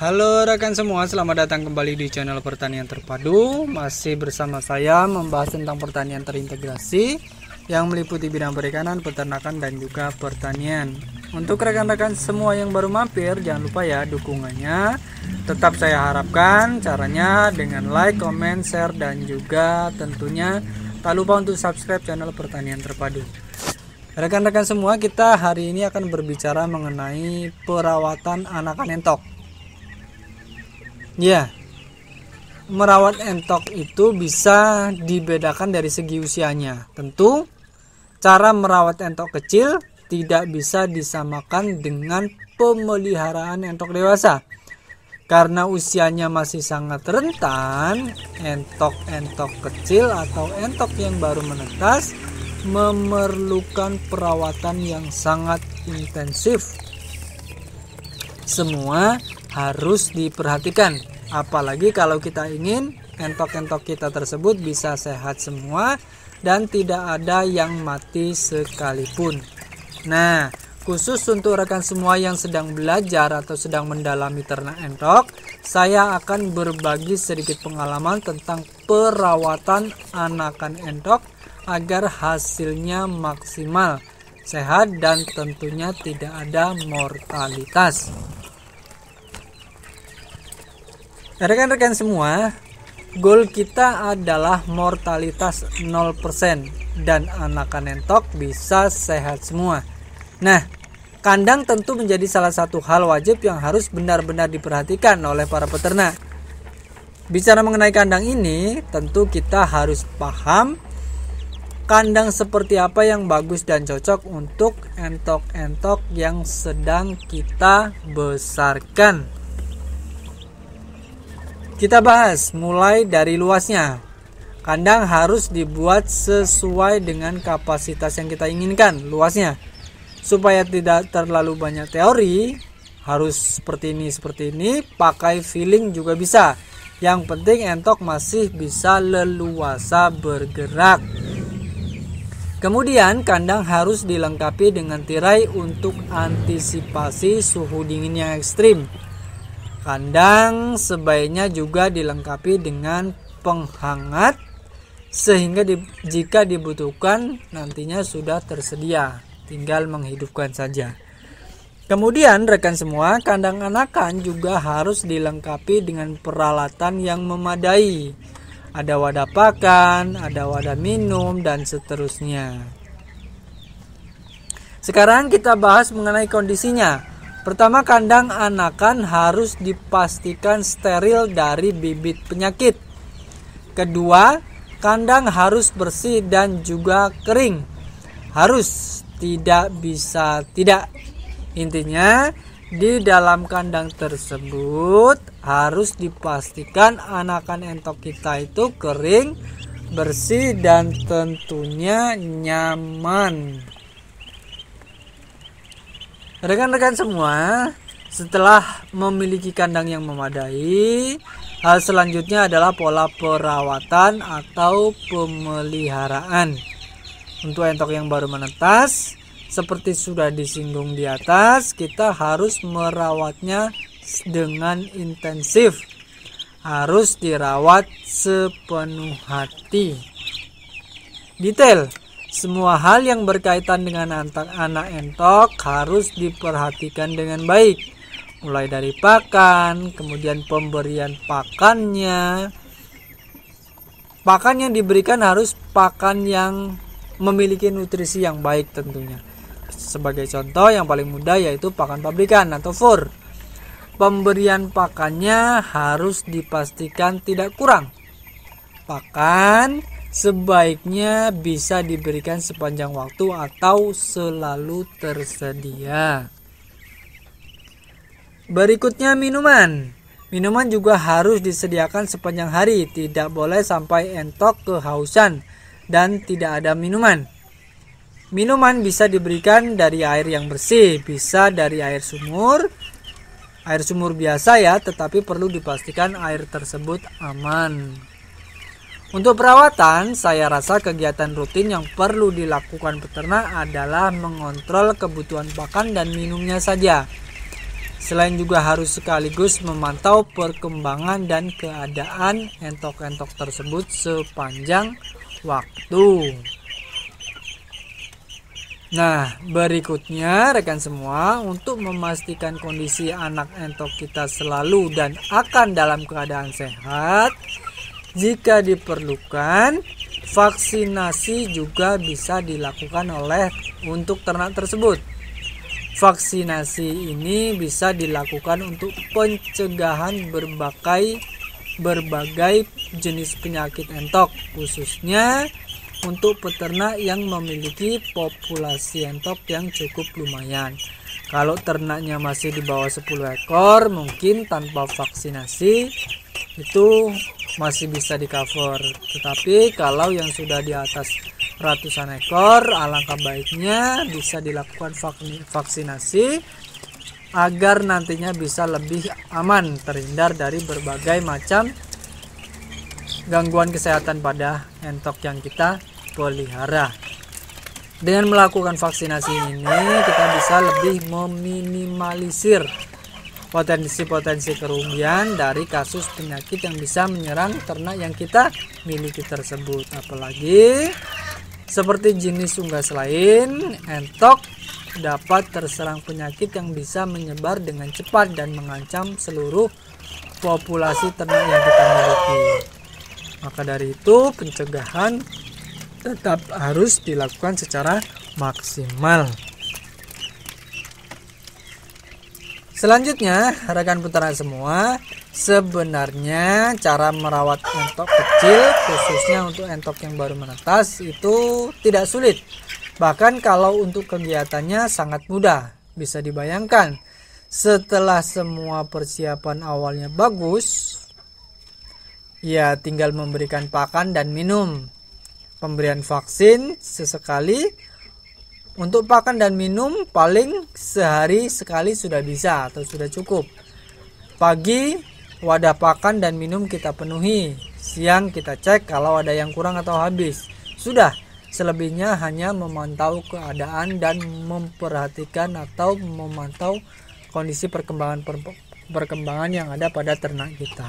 Halo rekan semua, selamat datang kembali di channel Pertanian Terpadu. Masih bersama saya membahas tentang pertanian terintegrasi yang meliputi bidang perikanan, peternakan dan juga pertanian. Untuk rekan-rekan semua yang baru mampir, jangan lupa ya dukungannya. Tetap saya harapkan caranya dengan like, comment, share dan juga tentunya tak lupa untuk subscribe channel Pertanian Terpadu. Rekan-rekan semua, kita hari ini akan berbicara mengenai perawatan anakan entok Ya, merawat entok itu bisa dibedakan dari segi usianya. Tentu, cara merawat entok kecil tidak bisa disamakan dengan pemeliharaan entok dewasa. Karena usianya masih sangat rentan, entok-entok kecil atau entok yang baru menetas memerlukan perawatan yang sangat intensif. Semua harus diperhatikan. Apalagi kalau kita ingin entok-entok kita tersebut bisa sehat semua dan tidak ada yang mati sekalipun. Nah, khusus untuk rekan semua yang sedang belajar atau sedang mendalami ternak entok, saya akan berbagi sedikit pengalaman tentang perawatan anakan entok agar hasilnya maksimal, sehat dan tentunya tidak ada mortalitas. rekan-rekan semua, goal kita adalah mortalitas 0% dan anakan entok bisa sehat semua. Nah, kandang tentu menjadi salah satu hal wajib yang harus benar-benar diperhatikan oleh para peternak. Bicara mengenai kandang ini, tentu kita harus paham kandang seperti apa yang bagus dan cocok untuk entok-entok yang sedang kita besarkan. Kita bahas mulai dari luasnya. Kandang harus dibuat sesuai dengan kapasitas yang kita inginkan, luasnya. Supaya tidak terlalu banyak teori, harus seperti ini, seperti ini, pakai feeling juga bisa. Yang penting entok masih bisa leluasa bergerak. Kemudian kandang harus dilengkapi dengan tirai untuk antisipasi suhu dingin yang ekstrim. Kandang sebaiknya juga dilengkapi dengan penghangat sehingga di, jika dibutuhkan nantinya sudah tersedia, tinggal menghidupkan saja. Kemudian rekan semua, kandang anakan juga harus dilengkapi dengan peralatan yang memadai. Ada wadah pakan, ada wadah minum dan seterusnya. Sekarang kita bahas mengenai kondisinya. Pertama, kandang anakan harus dipastikan steril dari bibit penyakit. Kedua, kandang harus bersih dan juga kering. Harus tidak bisa tidak. Intinya, di dalam kandang tersebut harus dipastikan anakan entok kita itu kering, bersih dan tentunya nyaman. Rekan-rekan semua, setelah memiliki kandang yang memadai, hal selanjutnya adalah pola perawatan atau pemeliharaan. Untuk entok yang baru menetas, seperti sudah disinggung di atas, kita harus merawatnya dengan intensif. Harus dirawat sepenuh hati. Detail semua hal yang berkaitan dengan anak entok harus diperhatikan dengan baik, mulai dari pakan, kemudian pemberian pakannya. Pakan yang diberikan harus pakan yang memiliki nutrisi yang baik tentunya. Sebagai contoh yang paling mudah yaitu pakan pabrikan atau fur. Pemberian pakannya harus dipastikan tidak kurang. Pakan sebaiknya bisa diberikan sepanjang waktu atau selalu tersedia. Berikutnya minuman. Minuman juga harus disediakan sepanjang hari, tidak boleh sampai entok kehausan dan tidak ada minuman. Minuman bisa diberikan dari air yang bersih, bisa dari air sumur, air sumur biasa ya, tetapi perlu dipastikan air tersebut aman. Untuk perawatan, saya rasa kegiatan rutin yang perlu dilakukan peternak adalah mengontrol kebutuhan pakan dan minumnya saja. Selain juga harus sekaligus memantau perkembangan dan keadaan entok-entok tersebut sepanjang waktu. Nah, berikutnya rekan semua, untuk memastikan kondisi anak entok kita selalu dan akan dalam keadaan sehat, jika diperlukan, vaksinasi juga bisa dilakukan oleh untuk ternak tersebut. Vaksinasi ini bisa dilakukan untuk pencegahan berbagai berbagai jenis penyakit entok, khususnya untuk peternak yang memiliki populasi entok yang cukup lumayan. Kalau ternaknya masih di bawah 10 ekor, mungkin tanpa vaksinasi itu masih bisa di cover tetapi kalau yang sudah di atas ratusan ekor alangkah baiknya bisa dilakukan vaksinasi agar nantinya bisa lebih aman terhindar dari berbagai macam gangguan kesehatan pada entok yang kita pelihara. Dengan melakukan vaksinasi ini, kita bisa lebih meminimalisir potensi-potensi kerugian dari kasus penyakit yang bisa menyerang ternak yang kita miliki tersebut apalagi seperti jenis unggas lain entok dapat terserang penyakit yang bisa menyebar dengan cepat dan mengancam seluruh populasi ternak yang kita miliki. Maka dari itu, pencegahan tetap harus dilakukan secara maksimal. Selanjutnya, rekan putaran semua, sebenarnya cara merawat entok kecil khususnya untuk entok yang baru menetas itu tidak sulit. Bahkan kalau untuk kegiatannya sangat mudah, bisa dibayangkan. Setelah semua persiapan awalnya bagus, ya tinggal memberikan pakan dan minum. Pemberian vaksin sesekali untuk pakan dan minum paling sehari sekali sudah bisa atau sudah cukup. Pagi wadah pakan dan minum kita penuhi. Siang kita cek kalau ada yang kurang atau habis. Sudah, selebihnya hanya memantau keadaan dan memperhatikan atau memantau kondisi perkembangan per perkembangan yang ada pada ternak kita.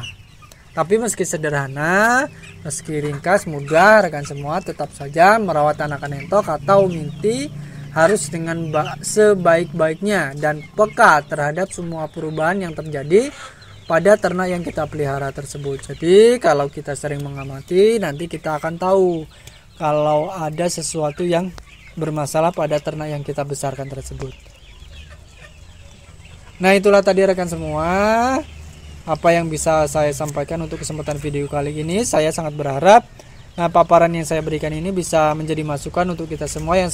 Tapi meski sederhana, meski ringkas, mudah, rekan semua tetap saja merawat anak entok atau minti harus dengan sebaik-baiknya dan peka terhadap semua perubahan yang terjadi pada ternak yang kita pelihara tersebut. Jadi kalau kita sering mengamati nanti kita akan tahu kalau ada sesuatu yang bermasalah pada ternak yang kita besarkan tersebut. Nah, itulah tadi rekan semua apa yang bisa saya sampaikan untuk kesempatan video kali ini. Saya sangat berharap nah paparan yang saya berikan ini bisa menjadi masukan untuk kita semua yang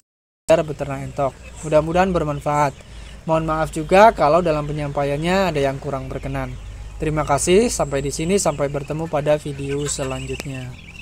beternak entok. Mudah-mudahan bermanfaat. Mohon maaf juga kalau dalam penyampaiannya ada yang kurang berkenan. Terima kasih, sampai di sini, sampai bertemu pada video selanjutnya.